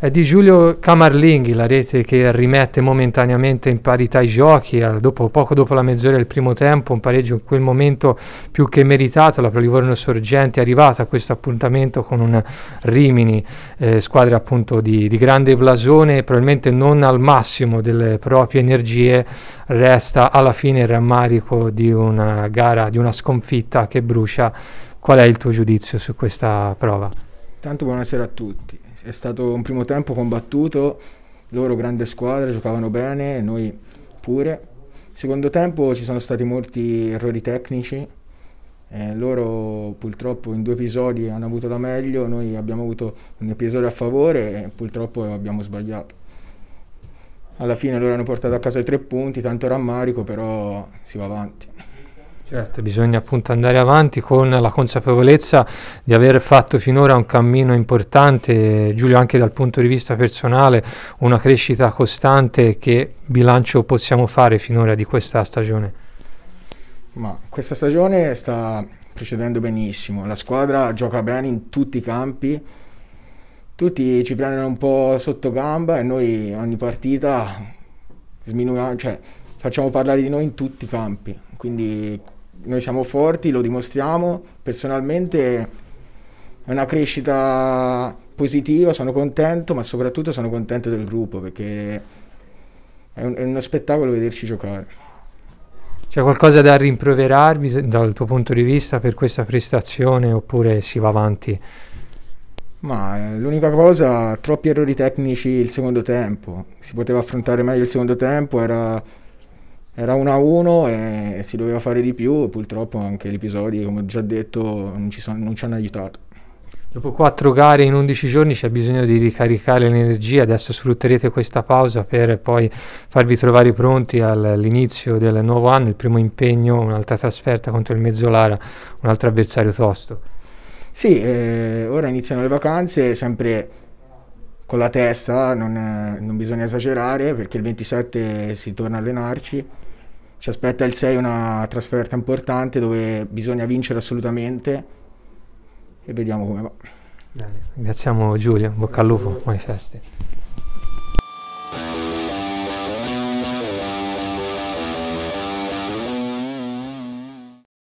È di Giulio Camarlinghi la rete che rimette momentaneamente in parità i giochi, dopo, poco dopo la mezz'ora del primo tempo, un pareggio in quel momento più che meritato, la Livorno Sorgente è arrivata a questo appuntamento con un Rimini, eh, squadra appunto di, di grande blasone, probabilmente non al massimo delle proprie energie, resta alla fine il rammarico di una gara, di una sconfitta che brucia. Qual è il tuo giudizio su questa prova? Tanto buonasera a tutti è stato un primo tempo combattuto, loro grande squadra, giocavano bene, noi pure. Secondo tempo ci sono stati molti errori tecnici, eh, loro purtroppo in due episodi hanno avuto da meglio, noi abbiamo avuto un episodio a favore e purtroppo abbiamo sbagliato. Alla fine loro hanno portato a casa i tre punti, tanto rammarico, però si va avanti. Certo, bisogna appunto andare avanti con la consapevolezza di aver fatto finora un cammino importante, Giulio anche dal punto di vista personale, una crescita costante che bilancio possiamo fare finora di questa stagione? Ma questa stagione sta procedendo benissimo, la squadra gioca bene in tutti i campi, tutti ci prendono un po' sotto gamba e noi ogni partita cioè, facciamo parlare di noi in tutti i campi, quindi noi siamo forti, lo dimostriamo, personalmente è una crescita positiva, sono contento, ma soprattutto sono contento del gruppo perché è, un, è uno spettacolo vederci giocare. C'è qualcosa da rimproverarvi dal tuo punto di vista per questa prestazione oppure si va avanti? Ma eh, l'unica cosa, troppi errori tecnici il secondo tempo, si poteva affrontare meglio il secondo tempo, era era 1-1 a e si doveva fare di più purtroppo anche gli episodi, come ho già detto, non ci, sono, non ci hanno aiutato. Dopo quattro gare in 11 giorni c'è bisogno di ricaricare l'energia, adesso sfrutterete questa pausa per poi farvi trovare pronti all'inizio del nuovo anno, il primo impegno, un'altra trasferta contro il Mezzolara, un altro avversario tosto. Sì, eh, ora iniziano le vacanze, sempre con la testa, non, non bisogna esagerare perché il 27 si torna a allenarci ci aspetta il 6 una trasferta importante dove bisogna vincere assolutamente e vediamo come va. Bene. Ringraziamo Giulio, bocca al lupo, buone feste.